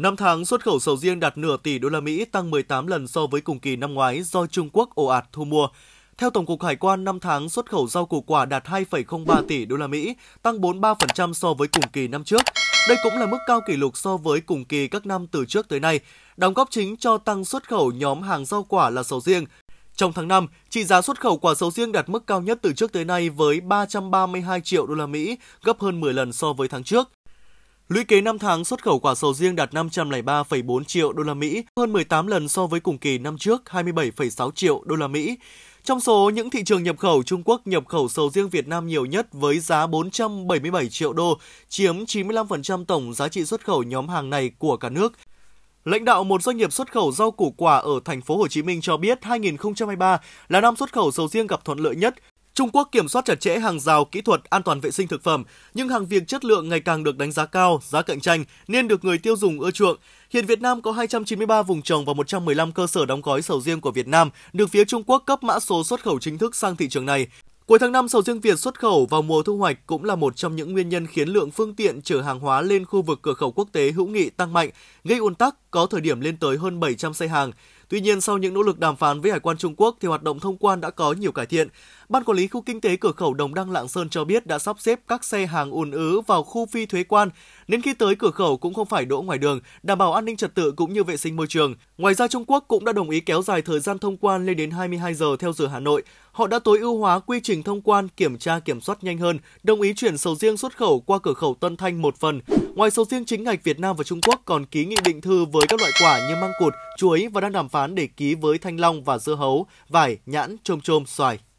Năm tháng xuất khẩu sầu riêng đạt nửa tỷ đô la Mỹ, tăng 18 lần so với cùng kỳ năm ngoái do Trung Quốc ồ ạt thu mua. Theo Tổng cục Hải quan, năm tháng xuất khẩu rau củ quả đạt 2,03 tỷ đô la Mỹ, tăng 43% so với cùng kỳ năm trước. Đây cũng là mức cao kỷ lục so với cùng kỳ các năm từ trước tới nay. Đóng góp chính cho tăng xuất khẩu nhóm hàng rau quả là sầu riêng. Trong tháng 5, trị giá xuất khẩu quả sầu riêng đạt mức cao nhất từ trước tới nay với 332 triệu đô la Mỹ, gấp hơn 10 lần so với tháng trước. Lũy kế 5 tháng xuất khẩu quả sầu riêng đạt 503,4 triệu đô la Mỹ, hơn 18 lần so với cùng kỳ năm trước 27,6 triệu đô la Mỹ. Trong số những thị trường nhập khẩu, Trung Quốc nhập khẩu sầu riêng Việt Nam nhiều nhất với giá 477 triệu đô, chiếm 95% tổng giá trị xuất khẩu nhóm hàng này của cả nước. Lãnh đạo một doanh nghiệp xuất khẩu rau củ quả ở thành phố Hồ Chí Minh cho biết 2023 là năm xuất khẩu sầu riêng gặp thuận lợi nhất Trung Quốc kiểm soát chặt chẽ hàng rào kỹ thuật an toàn vệ sinh thực phẩm, nhưng hàng Việt chất lượng ngày càng được đánh giá cao, giá cạnh tranh nên được người tiêu dùng ưa chuộng. Hiện Việt Nam có 293 vùng trồng và 115 cơ sở đóng gói sầu riêng của Việt Nam được phía Trung Quốc cấp mã số xuất khẩu chính thức sang thị trường này. Cuối tháng 5, sầu riêng Việt xuất khẩu vào mùa thu hoạch cũng là một trong những nguyên nhân khiến lượng phương tiện chở hàng hóa lên khu vực cửa khẩu quốc tế hữu nghị tăng mạnh, gây ùn tắc có thời điểm lên tới hơn 700 xe hàng. Tuy nhiên, sau những nỗ lực đàm phán với Hải quan Trung Quốc thì hoạt động thông quan đã có nhiều cải thiện. Ban quản lý khu kinh tế cửa khẩu Đồng Đăng Lạng Sơn cho biết đã sắp xếp các xe hàng ùn ứ vào khu phi thuế quan, nên khi tới cửa khẩu cũng không phải đỗ ngoài đường, đảm bảo an ninh trật tự cũng như vệ sinh môi trường. Ngoài ra Trung Quốc cũng đã đồng ý kéo dài thời gian thông quan lên đến 22 giờ theo giờ Hà Nội. Họ đã tối ưu hóa quy trình thông quan, kiểm tra kiểm soát nhanh hơn, đồng ý chuyển sầu riêng xuất khẩu qua cửa khẩu Tân Thanh một phần. Ngoài sầu riêng chính ngạch, Việt Nam và Trung Quốc còn ký nghị định thư với các loại quả như măng cụt, chuối và đang đàm phán để ký với thanh long và dưa hấu, vải, nhãn, trôm trôm, xoài.